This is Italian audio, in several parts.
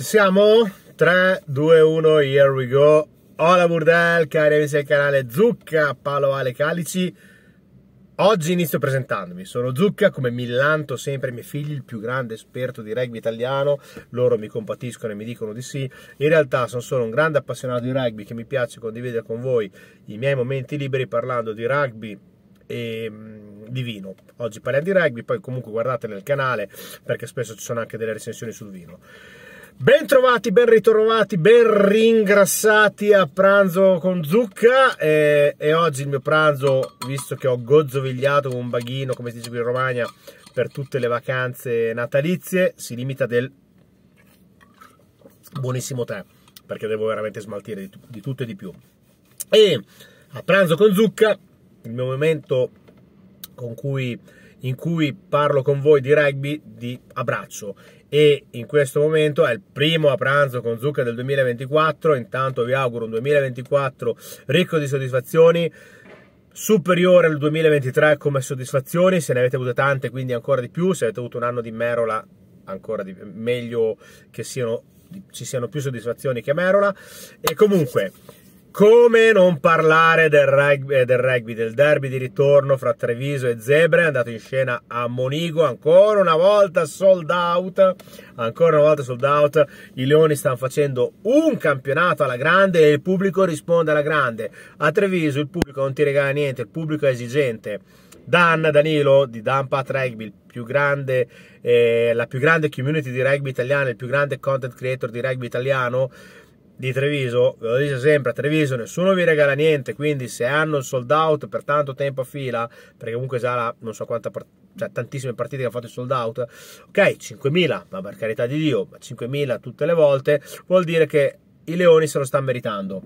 Ci siamo? 3, 2, 1, here we go. Hola Burdel, cari amici del canale Zucca, Paolo Ale Calici. Oggi inizio presentandomi, sono Zucca, come mi sempre, i miei figli, il più grande esperto di rugby italiano, loro mi compatiscono e mi dicono di sì, in realtà sono solo un grande appassionato di rugby che mi piace condividere con voi i miei momenti liberi parlando di rugby e mm, di vino. Oggi parliamo di rugby, poi comunque guardate nel canale perché spesso ci sono anche delle recensioni sul vino. Bentrovati, ben ritrovati, ben ringrassati a pranzo con zucca e, e, oggi il mio pranzo, visto che ho gozzovigliato un baghino, come si dice qui in Romagna, per tutte le vacanze natalizie, si limita del buonissimo tè, perché devo veramente smaltire di, di tutto e di più. E a pranzo con zucca, il mio momento con cui in cui parlo con voi di rugby di abbraccio e in questo momento è il primo a pranzo con zucca del 2024 intanto vi auguro un 2024 ricco di soddisfazioni superiore al 2023 come soddisfazioni se ne avete avute tante quindi ancora di più se avete avuto un anno di merola ancora di, meglio che siano, ci siano più soddisfazioni che merola e comunque come non parlare del rugby, eh, del rugby, del derby di ritorno fra Treviso e Zebre, è andato in scena a Monigo, ancora una volta sold out, ancora una volta sold out, i Leoni stanno facendo un campionato alla grande e il pubblico risponde alla grande, a Treviso il pubblico non ti regala niente, il pubblico è esigente. Dan Danilo di Dan Pat Rugby, più grande, eh, la più grande community di rugby italiana, il più grande content creator di rugby italiano, di Treviso, ve lo dice sempre, a Treviso nessuno vi regala niente, quindi se hanno il sold out per tanto tempo a fila, perché comunque Sala non so quanta cioè tantissime partite che ha fatto il sold out, ok, 5.000, ma per carità di Dio, 5.000 tutte le volte, vuol dire che i Leoni se lo stanno meritando.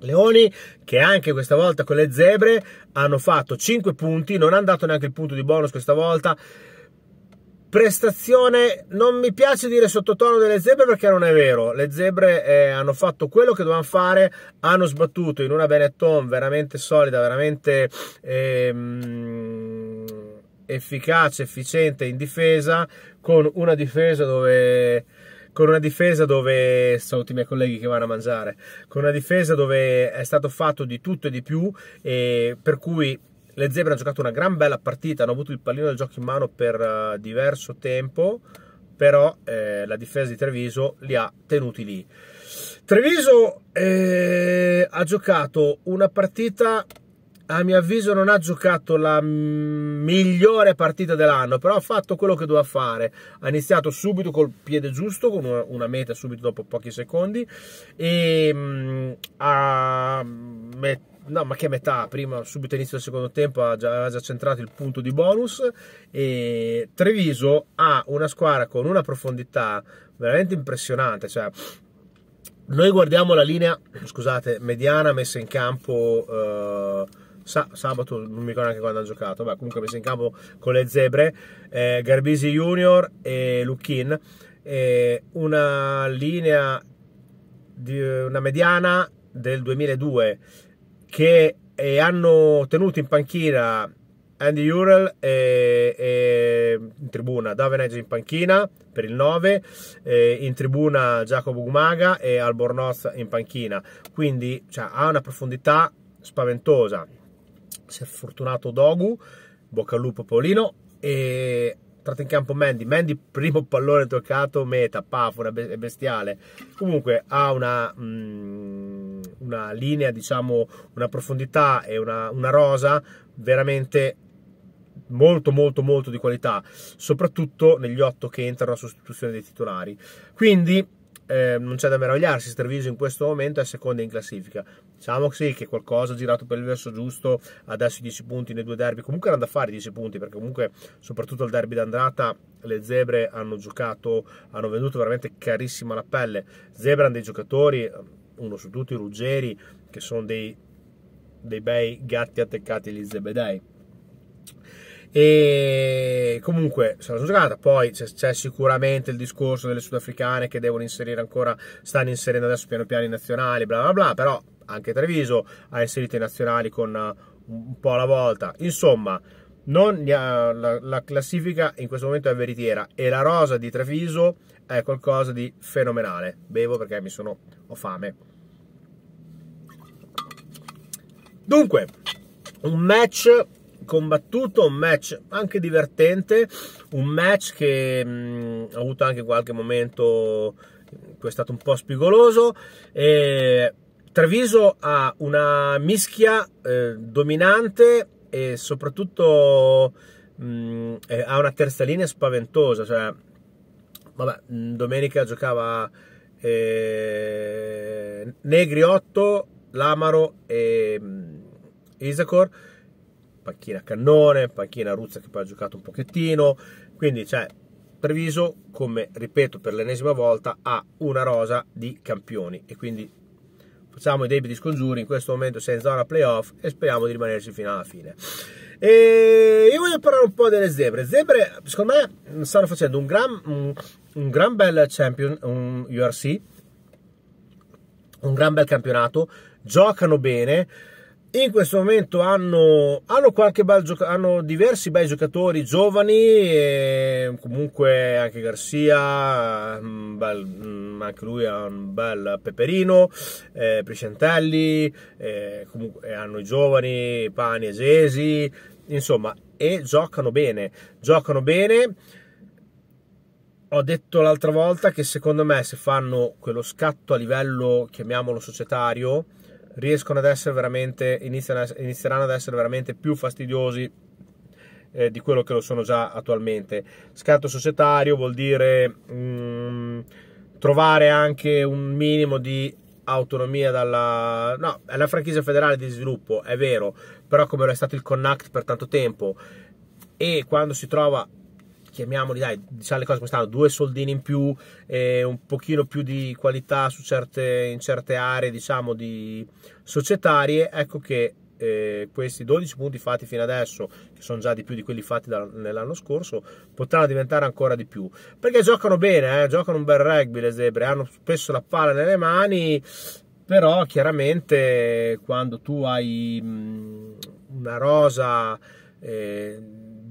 Leoni che anche questa volta con le zebre hanno fatto 5 punti, non hanno dato neanche il punto di bonus questa volta prestazione non mi piace dire sottotono delle zebre perché non è vero le zebre eh, hanno fatto quello che dovevano fare hanno sbattuto in una Benetton veramente solida veramente ehm, efficace efficiente in difesa con una difesa dove con una difesa dove saluti i miei colleghi che vanno a mangiare con una difesa dove è stato fatto di tutto e di più e per cui le Zebre hanno giocato una gran bella partita, hanno avuto il pallino del gioco in mano per eh, diverso tempo, però eh, la difesa di Treviso li ha tenuti lì. Treviso eh, ha giocato una partita, a mio avviso non ha giocato la migliore partita dell'anno, però ha fatto quello che doveva fare. Ha iniziato subito col piede giusto, con una, meta subito dopo pochi secondi, e mh, mm, ha messo no, ma che metà, prima, subito inizio del secondo tempo, ha già, già, centrato il punto di bonus. E Treviso ha una squadra con una profondità veramente impressionante. Cioè, noi guardiamo la linea, scusate, mediana messa in campo. Eh, sabato, non mi ricordo neanche quando ha giocato, ma comunque messa in campo con le zebre, eh, Garbisi Junior e Lucchin. eh, una linea, di, una mediana del 2002 che eh, hanno tenuto in panchina Andy Urel e, e in tribuna Daven Edge in panchina per il 9, in tribuna Giacomo Gumaga e Albornoz in panchina, quindi cioè, ha una profondità spaventosa. Si è fortunato Dogu, bocca al lupo Paulino e tratto in campo Mandy. Mandy, primo pallone toccato, meta, pafora, bestiale. Comunque ha una... Mh, mm, una linea, diciamo, una profondità e una, una rosa veramente molto molto molto di qualità, soprattutto negli otto che entrano a sostituzione dei titolari. Quindi eh, non c'è da meravigliarsi, Sterviso in questo momento è seconda in classifica. Diciamo sì, che qualcosa ha girato per il verso giusto, adesso i 10 punti nei due derby, comunque erano da fare i 10 punti perché comunque soprattutto al derby d'andrata le zebre hanno giocato, hanno venduto veramente carissima la pelle. Zebre hanno dei giocatori uno su tutti i Ruggeri, che sono dei, dei bei gatti attaccati agli Zebedei. E comunque se la sono giocata. Poi c'è, sicuramente il discorso delle sudafricane che devono inserire ancora, stanno inserendo adesso piano piano i nazionali, bla bla bla. Però anche Treviso ha inserito i nazionali con uh, un po' alla volta. Insomma, non, la, la, classifica in questo momento è veritiera e la rosa di Treviso è qualcosa di fenomenale. Bevo perché mi sono, ho fame. Dunque, un match combattuto, un match anche divertente, un match che mh, mm, ha avuto anche qualche momento che mm, è stato un po' spigoloso. E Treviso ha una mischia eh, dominante e soprattutto mh, mm, ha una terza linea spaventosa. Cioè, vabbè, domenica giocava eh, Negri 8, Lamaro e... Isacor, panchina Cannone, panchina Ruzza che poi ha giocato un pochettino, quindi cioè, Treviso, come ripeto per l'ennesima volta, ha una rosa di campioni e quindi facciamo i debiti scongiuri, in questo momento si è in zona playoff e speriamo di rimanerci fino alla fine. E io voglio parlare un po' delle zebre. Zebre, secondo me, stanno facendo un gran, un, un gran bel champion, un URC, un gran bel campionato, giocano bene in questo momento hanno, hanno, gioca- hanno diversi bei giocatori giovani, comunque anche Garcia, mm, bel, mm, anche lui ha un bel peperino, eh, Priscentelli, eh, comunque hanno i giovani Pani e Sesi, insomma, e giocano bene, giocano bene. Ho detto l'altra volta che secondo me se fanno quello scatto a livello, chiamiamolo societario, riescono ad essere veramente, inizieranno ad essere veramente più fastidiosi eh, di quello che lo sono già attualmente. Scatto societario vuol dire mh, mm, trovare anche un minimo di autonomia dalla... No, è la franchigia federale di sviluppo, è vero, però come lo è stato il Connact per tanto tempo e quando si trova chiamiamoli dai, diciamo le cose quest'anno, due soldini in più, e un pochino più di qualità su certe, in certe aree, diciamo, di societarie, ecco che eh, questi 12 punti fatti fino adesso, che sono già di più di quelli fatti da, nell'anno scorso, potranno diventare ancora di più. Perché giocano bene, eh? giocano un bel rugby le zebre, hanno spesso la palla nelle mani, però chiaramente quando tu hai mh, mm, una rosa... Eh,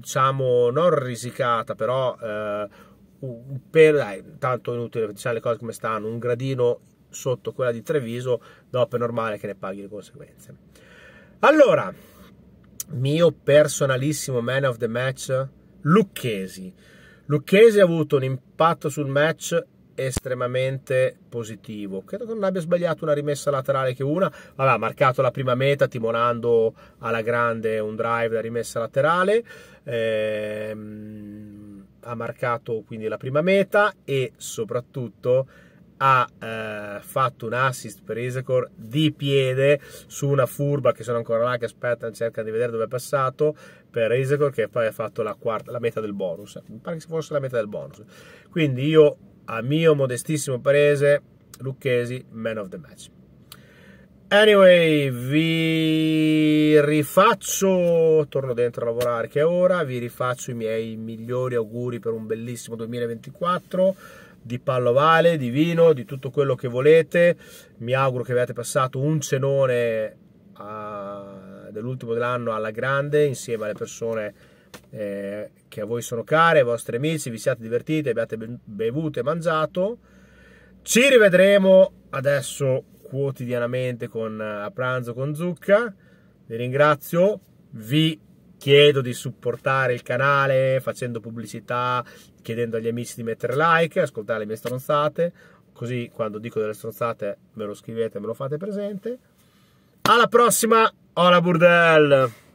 diciamo non risicata, però eh, per, dai, tanto inutile diciamo le cose come stanno, un gradino sotto quella di Treviso, dopo è normale che ne paghi le conseguenze. Allora, mio personalissimo man of the match, Lucchesi. Lucchesi ha avuto un impatto sul match estremamente positivo. Credo che non abbia sbagliato una rimessa laterale che una, vabbè, ha marcato la prima meta timonando alla grande un drive da rimessa laterale. Ehm, ha marcato quindi la prima meta e soprattutto ha eh, fatto un assist per Isecor di piede su una furba che sono ancora là che aspettano, cercano di vedere dove è passato per Isecor che poi ha fatto la, quarta, la meta del bonus mi pare che fosse la meta del bonus quindi io a mio modestissimo parere, Lucchesi, man of the match. Anyway, vi rifaccio, torno dentro a lavorare che è ora, vi rifaccio i miei migliori auguri per un bellissimo 2024 di pallovale, di vino, di tutto quello che volete. Mi auguro che abbiate passato un cenone ah, dell'ultimo dell'anno alla grande insieme alle persone eh, che a voi sono care, ai vostri amici, vi siate divertiti, abbiate bevuto e mangiato. Ci rivedremo adesso quotidianamente con, eh, a pranzo con Zucca. Vi ringrazio, vi chiedo di supportare il canale facendo pubblicità, chiedendo agli amici di mettere like, ascoltare le mie stronzate, così quando dico delle stronzate me lo scrivete, e me lo fate presente. Alla prossima, hola burdel!